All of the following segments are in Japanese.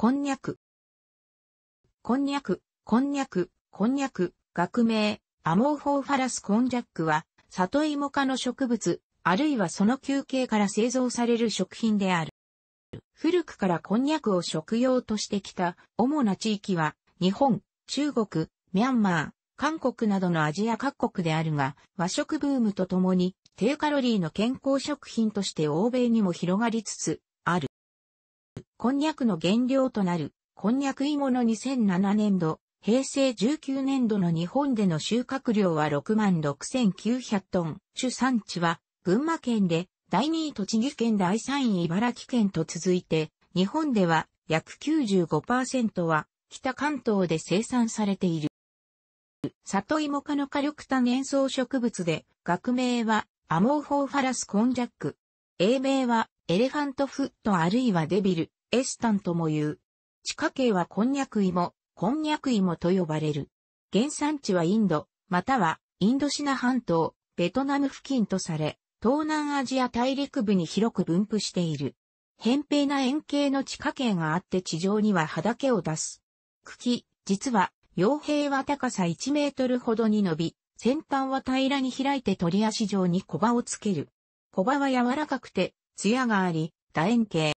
こんにゃく。こんにゃく、こんにゃく、こんにゃく、学名、アモーフォーファラスコンジャックは、里芋科の植物、あるいはその休憩から製造される食品である。古くからこんにゃくを食用としてきた主な地域は、日本、中国、ミャンマー、韓国などのアジア各国であるが、和食ブームとともに、低カロリーの健康食品として欧米にも広がりつつ、こんにゃくの原料となる、こんにゃく芋の2007年度、平成19年度の日本での収穫量は6万6900トン。主産地は、群馬県で、第2位栃木県第3位茨城県と続いて、日本では約95%は北関東で生産されている。里芋科の火力多年草植物で、学名はアモーフォーファラスコンジャック。英名はエレファントフットあるいはデビル。エスタンとも言う。地下茎はこんにゃく芋、こんにゃく芋と呼ばれる。原産地はインド、またはインドシナ半島、ベトナム付近とされ、東南アジア大陸部に広く分布している。扁平な円形の地下茎があって地上には畑を出す。茎、実は、傭兵は高さ1メートルほどに伸び、先端は平らに開いて鳥足状に小葉をつける。小葉は柔らかくて、艶があり、楕円形。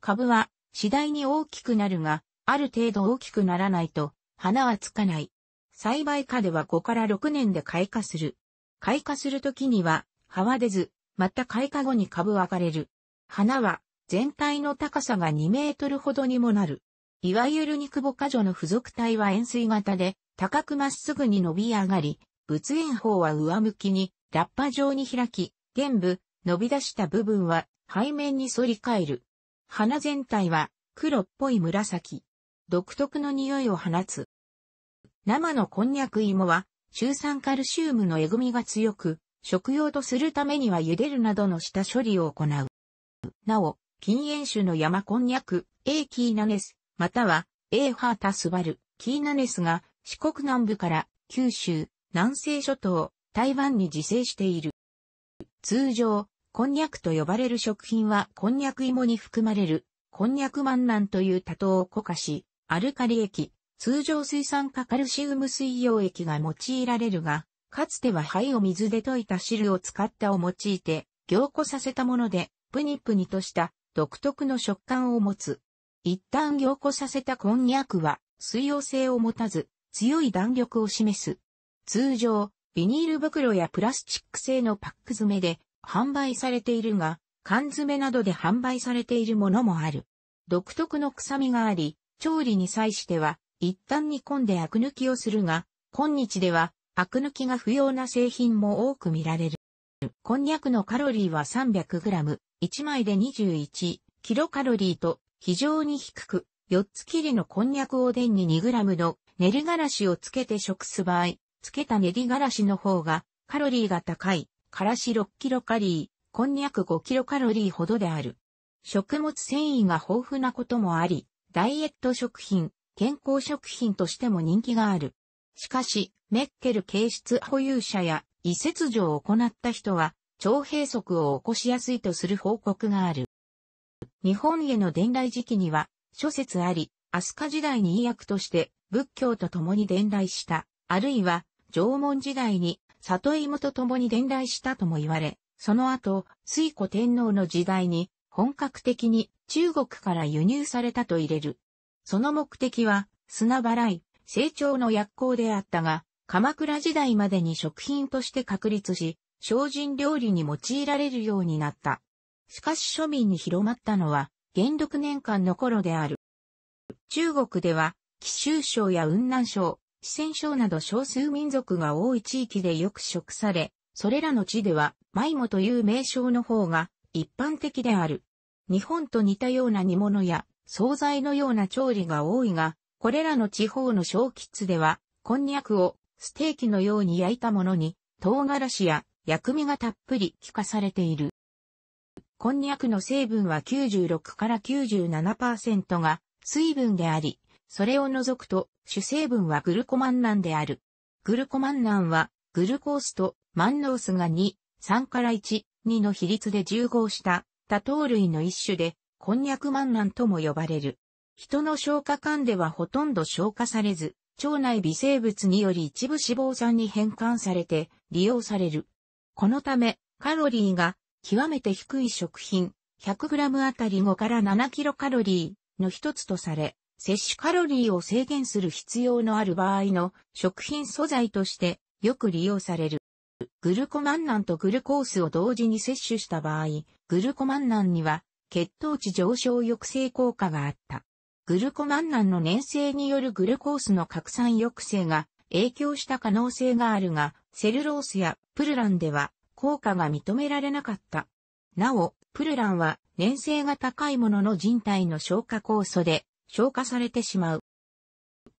株は次第に大きくなるが、ある程度大きくならないと花はつかない。栽培下では5から6年で開花する。開花するときには葉は出ず、また開花後に株は枯れる。花は全体の高さが2メートルほどにもなる。いわゆる肉母果女の付属体は円錐型で、高くまっすぐに伸び上がり、仏円法は上向きに、ラッパ状に開き、玄部、伸び出した部分は背面に反り返る。花全体は黒っぽい紫。独特の匂いを放つ。生のこんにゃく芋は、中酸カルシウムのえぐみが強く、食用とするためには茹でるなどの下処理を行う。なお、禁煙種の山こんにゃく、A キーナネス、または A ハータスバル、キーナネスが四国南部から九州、南西諸島、台湾に自生している。通常、こんにゃくと呼ばれる食品はこんにゃく芋に含まれる、こんにゃく万難という多糖を固化し、アルカリ液、通常水酸化カルシウム水溶液が用いられるが、かつては灰を水で溶いた汁を使ったを用いて、凝固させたもので、プニプニとした独特の食感を持つ。一旦凝固させたこんにゃくは、水溶性を持たず、強い弾力を示す。通常、ビニール袋やプラスチック製のパック詰めで、販売されているが、缶詰などで販売されているものもある。独特の臭みがあり、調理に際しては、一旦煮込んでアク抜きをするが、今日では、アク抜きが不要な製品も多く見られる。こんにゃくのカロリーは 300g、1枚で 21kcal と非常に低く、4つ切りのこんにゃくおでんに 2g の練りがらしをつけて食す場合、つけた練りがらしの方がカロリーが高いからし6キロカリー、こんにゃく5キロカロリーほどである。食物繊維が豊富なこともあり、ダイエット食品、健康食品としても人気がある。しかし、メッケル形質保有者や、胃切除を行った人は、腸閉塞を起こしやすいとする報告がある。日本への伝来時期には、諸説あり、飛鳥時代に医薬として仏教と共に伝来した、あるいは縄文時代に里芋と共に伝来したとも言われ、その後、水古天皇の時代に本格的に中国から輸入されたと入れる。その目的は、砂払い、成長の薬効であったが、鎌倉時代までに食品として確立し、精進料理に用いられるようになった。しかし庶民に広まったのは、元禄年間の頃である。中国では、貴州省や雲南省、四川省など少数民族が多い地域でよく食され、それらの地では、マイモという名称の方が一般的である。日本と似たような煮物や、惣菜のような調理が多いが、これらの地方の小吉では、こんにゃくをステーキのように焼いたものに、唐辛子や薬味がたっぷり効かされている。こんにゃくの成分は96から97%が水分であり、それを除くと、主成分はグルコマンナンである。グルコマンナンは、グルコースとマンノースが2、3から1、2の比率で重合した多糖類の一種で、こんにゃくマンナンとも呼ばれる。人の消化管ではほとんど消化されず、腸内微生物により一部脂肪酸に変換されて利用される。このため、カロリーが極めて低い食品 100g あたり5から 7kcal の一つとされ、摂取カロリーを制限する必要のある場合の食品素材としてよく利用される。グルコマンナンとグルコースを同時に摂取した場合、グルコマンナンには血糖値上昇抑制効果があった。グルコマンナンの粘性によるグルコースの拡散抑制が影響した可能性があるが、セルロースやプルランでは効果が認められなかった。なお、プルランは粘性が高いものの人体の消化酵素で消化されてしまう。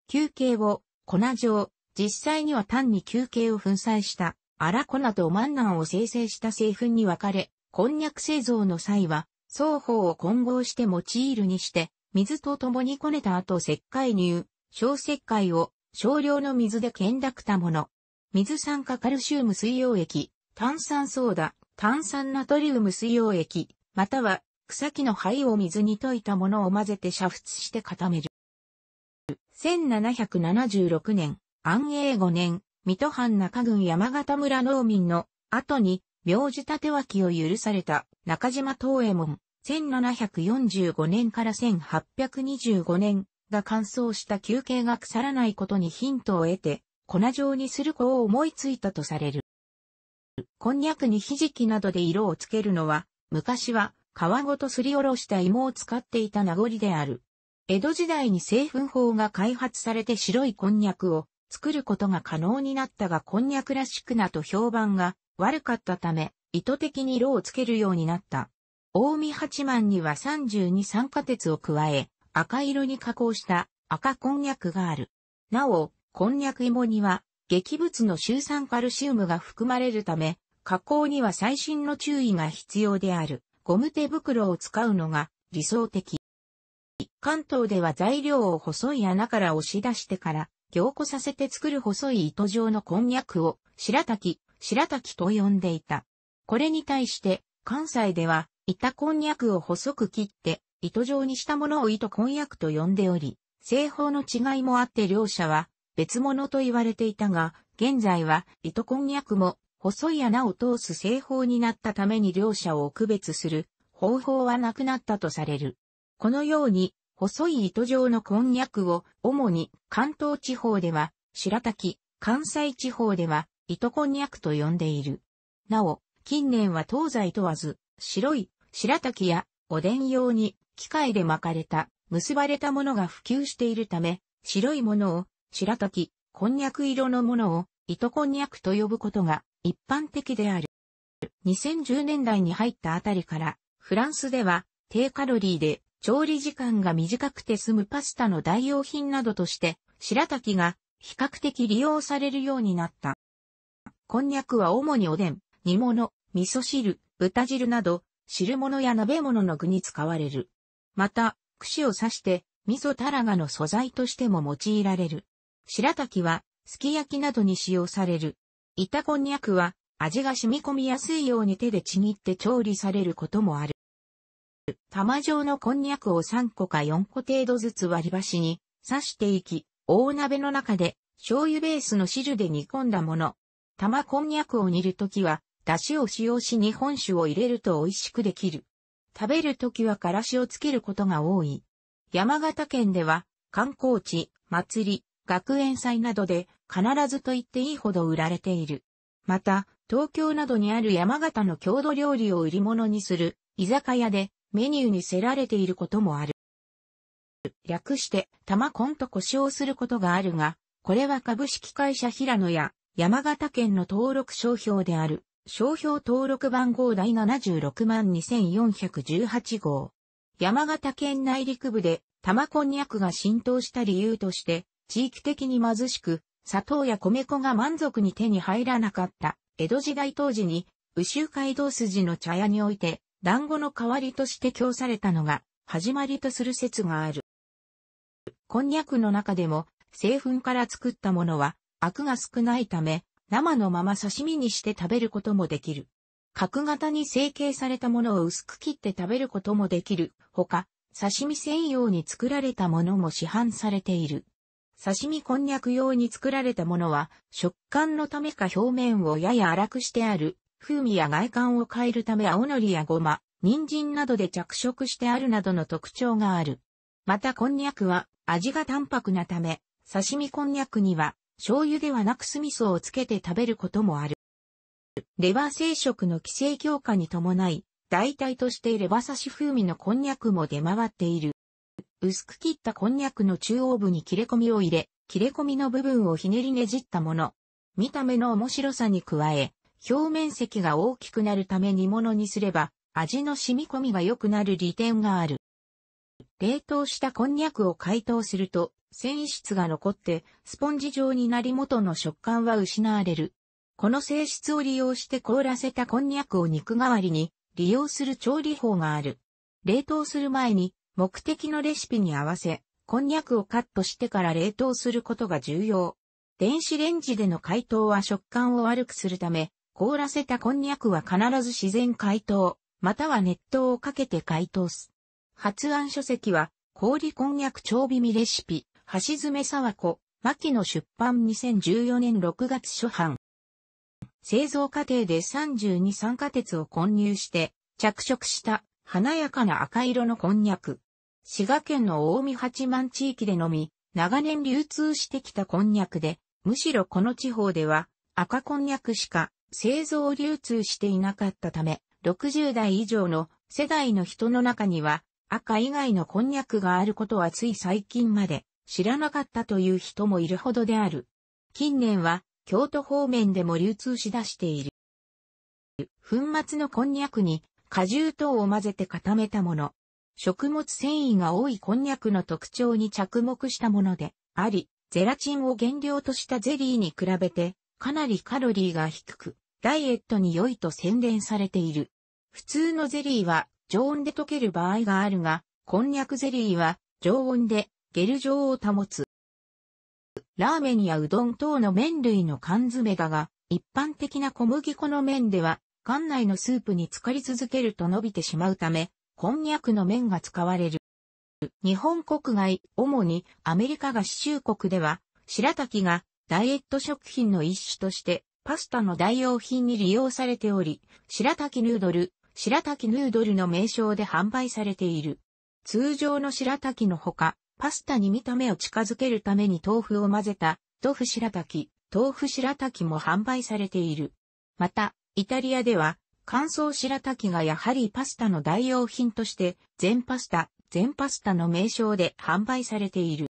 球形を粉状、実際には単に球形を粉砕した荒粉と万難を生成した製粉に分かれ、こんにゃく製造の際は、双方を混合して用いるにして、水と共にこねた後石灰乳、小石灰を少量の水で剣濁たもの。水酸化カルシウム水溶液、炭酸ソーダ、炭酸ナトリウム水溶液、または草木の灰を水に溶いたものを混ぜて煮沸して固める。1776年、安永5年、水戸藩中郡山形村農民の後に、名字立脇を許された中島東衛門、1745年から1825年が乾燥した休憩が腐らないことにヒントを得て、粉状にする子を思いついたとされる。こんにゃくにひじきなどで色をつけるのは、昔は皮ごとすりおろした芋を使っていた名残である。江戸時代に製粉法が開発されて白いこんにゃくを作ることが可能になったがこんにゃくらしくなと評判が悪かったため、意図的に色をつけるようになった。大見八幡には32酸化鉄を加え、赤色に加工した赤こんにゃくがある。なお、こんにゃく芋には、劇物のシュウ酸カルシウムが含まれるため、加工には細心の注意が必要である。ゴム手袋を使うのが理想的。関東では材料を細い穴から押し出してから凝固させて作る細い糸状のこんにゃくを白滝、白滝と呼んでいた。これに対して関西では板こんにゃくを細く切って糸状にしたものを糸こんにゃくと呼んでおり、製法の違いもあって両者は別物と言われていたが、現在は糸こんにゃくも細い穴を通す製法になったために両者を区別する方法はなくなったとされる。このように、細い糸状のこんにゃくを、主に関東地方では、白滝、関西地方では、糸こんにゃくと呼んでいる。なお、近年は東西問わず、白い白滝やおでん用に機械で巻かれた、結ばれたものが普及しているため、白いものを白滝、こんにゃく色のものを糸こんにゃくと呼ぶことが一般的である。2010年代に入ったあたりから、フランスでは低カロリーで調理時間が短くて済むパスタの代用品などとして、白滝が比較的利用されるようになった。こんにゃくは主におでん、煮物、味噌汁、豚汁など、汁物や鍋物の具に使われる。また、串を刺して、味噌タラガの素材としても用いられる。白滝は、すき焼きなどに使用される。板こんにゃくは味が染み込みやすいように手でちぎって調理されることもある。玉状のこんにゃくを3個か4個程度ずつ割り箸に刺していき、大鍋の中で醤油ベースの汁で煮込んだもの。玉こんにゃくを煮るときは、だしを使用し日本酒を入れると美味しくできる。食べるときはからしをつけることが多い。山形県では、観光地、祭り、学園祭などで必ずと言っていいほど売られている。また、東京などにある山形の郷土料理を売り物にする居酒屋でメニューにせられていることもある。略して、玉コンと呼称することがあるが、これは株式会社平野や山形県の登録商標である、商標登録番号第76万2418号。山形県内陸部で玉コンにゃが浸透した理由として、地域的に貧しく、砂糖や米粉が満足に手に入らなかった。江戸時代当時に、宇州街道筋の茶屋において、団子の代わりとして供されたのが、始まりとする説がある。こんにゃくの中でも、製粉から作ったものは、アクが少ないため、生のまま刺身にして食べることもできる。角型に成形されたものを薄く切って食べることもできる。ほか、刺身専用に作られたものも市販されている。刺身こんにゃく用に作られたものは、食感のためか表面をやや粗くしてある、風味や外観を変えるため青のりやごま、人参などで着色してあるなどの特徴がある。またこんにゃくは味が淡白なため、刺身こんにゃくには醤油ではなく酢味噌をつけて食べることもある。レバー生食の規制強化に伴い、代替としてレバ刺し風味のこんにゃくも出回っている。薄く切ったこんにゃくの中央部に切れ込みを入れ、切れ込みの部分をひねりねじったもの。見た目の面白さに加え、表面積が大きくなるため煮物にすれば、味の染み込みが良くなる利点がある。冷凍したこんにゃくを解凍すると、繊維質が残って、スポンジ状になり元の食感は失われる。この性質を利用して凍らせたこんにゃくを肉代わりに利用する調理法がある。冷凍する前に目的のレシピに合わせ、こんにゃくをカットしてから冷凍することが重要。電子レンジでの解凍は食感を悪くするため、凍らせたこんにゃくは必ず自然解凍、または熱湯をかけて解凍す。発案書籍は、氷こんにゃく調味味レシピ、橋爪沢子、牧野出版2014年6月初版。製造過程で32酸化鉄を混入して、着色した華やかな赤色のこんにゃく。滋賀県の大見八幡地域でのみ、長年流通してきたこんにゃくで、むしろこの地方では赤こんにゃくしか製造流通していなかったため、60代以上の世代の人の中には赤以外のこんにゃくがあることはつい最近まで知らなかったという人もいるほどである。近年は京都方面でも流通しだしている。粉末のこんにゃくに果汁等を混ぜて固めたもの、食物繊維が多いこんにゃくの特徴に着目したものであり、ゼラチンを原料としたゼリーに比べて、かなりカロリーが低く、ダイエットに良いと宣伝されている。普通のゼリーは常温で溶ける場合があるが、こんにゃくゼリーは常温でゲル状を保つ。ラーメンやうどん等の麺類の缶詰だが、一般的な小麦粉の麺では、館内のスープに浸かり続けると伸びてしまうため、こんにゃくの麺が使われる。日本国外、主にアメリカ合衆国では、白滝がダイエット食品の一種として、パスタの代用品に利用されており、白滝ヌードル、白滝ヌードルの名称で販売されている。通常の白滝のほか、パスタに見た目を近づけるために豆腐を混ぜた、豆腐白滝、豆腐白滝も販売されている。また、イタリアでは、乾燥白滝がやはりパスタの代用品として、全パスタ、全パスタの名称で販売されている。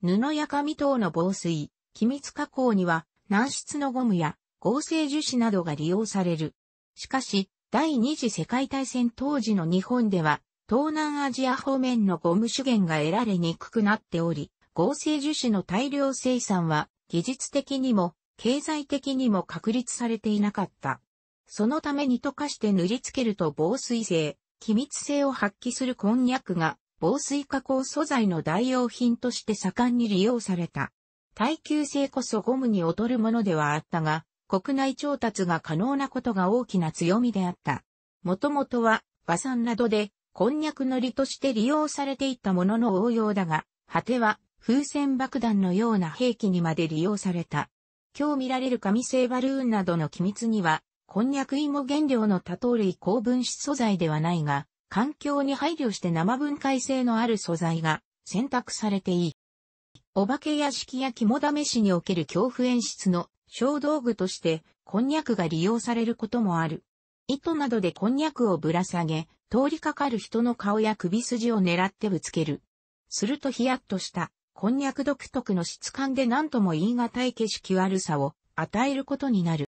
布や紙等の防水、機密加工には、軟質のゴムや合成樹脂などが利用される。しかし、第二次世界大戦当時の日本では、東南アジア方面のゴム資源が得られにくくなっており、合成樹脂の大量生産は技術的にも経済的にも確立されていなかった。そのために溶かして塗りつけると防水性、気密性を発揮するこんにゃくが防水加工素材の代用品として盛んに利用された。耐久性こそゴムに劣るものではあったが、国内調達が可能なことが大きな強みであった。もともとは和産などでこんにゃくのりとして利用されていたものの応用だが、果ては風船爆弾のような兵器にまで利用された。今日見られる紙製バルーンなどの機密にはこんにゃく芋原料の多糖類高分子素材ではないが、環境に配慮して生分解性のある素材が選択されていい。お化け屋敷や肝試しにおける恐怖演出の小道具として、こんにゃくが利用されることもある。糸などでこんにゃくをぶら下げ、通りかかる人の顔や首筋を狙ってぶつける。するとヒヤッとした、こんにゃく独特の質感で何とも言い難い景色悪さを与えることになる。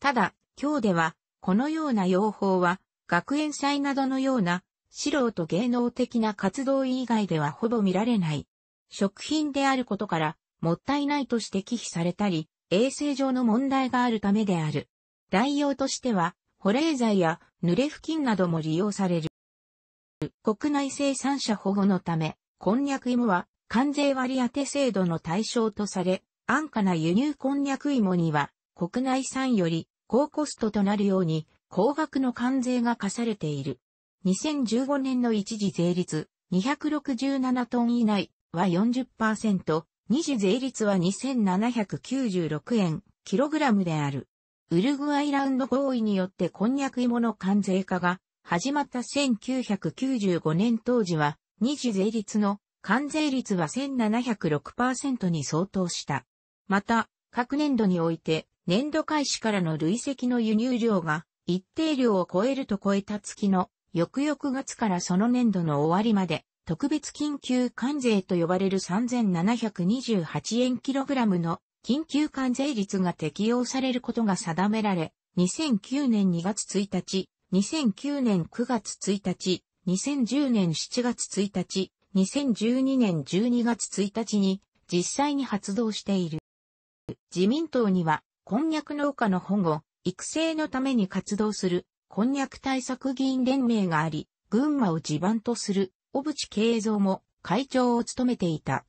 ただ、今日では、このような用法は、学園祭などのような、素人芸能的な活動以外ではほぼ見られない。食品であることから、もったいないとして忌避されたり、衛生上の問題があるためである。代用としては、保冷剤や濡れ布巾なども利用される。国内生産者保護のため、こんにゃく芋は関税割当制度の対象とされ、安価な輸入こんにゃく芋には国内産より高コストとなるように高額の関税が課されている。2015年の一時税率267トン以内は40%、二次税率は2796円、キログラムである。ウルグアイラウンド合意によってこんにゃく芋の関税化が始まった1995年当時は、二次税率の関税率は1706%に相当した。また、各年度において、年度開始からの累積の輸入量が一定量を超えると超えた月の翌々月からその年度の終わりまで特別緊急関税と呼ばれる3728円キログラムの緊急関税率が適用されることが定められ、2009年2月1日、2009年9月1日、2010年7月1日、2012年12月1日に実際に発動している。自民党にはこんにゃく農家の保護、育成のために活動する、こんにゃく対策議員連盟があり、群馬を地盤とする、小渕慶三も会長を務めていた。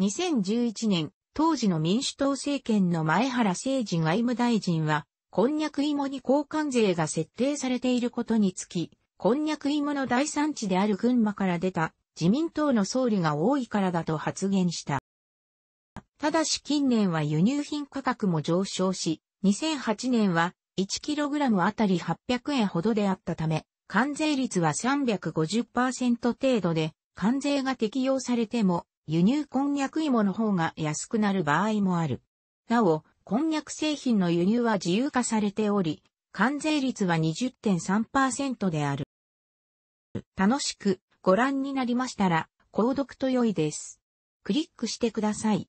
2011年、当時の民主党政権の前原誠二外務大臣は、こんにゃく芋に交換税が設定されていることにつき、こんにゃく芋の大産地である群馬から出た自民党の総理が多いからだと発言した。ただし近年は輸入品価格も上昇し、2008年は 1kg あたり800円ほどであったため、関税率は350%程度で、関税が適用されても、輸入こんにゃく芋の方が安くなる場合もある。なお、こんにゃく製品の輸入は自由化されており、関税率は20.3%である。楽しくご覧になりましたら、購読と良いです。クリックしてください。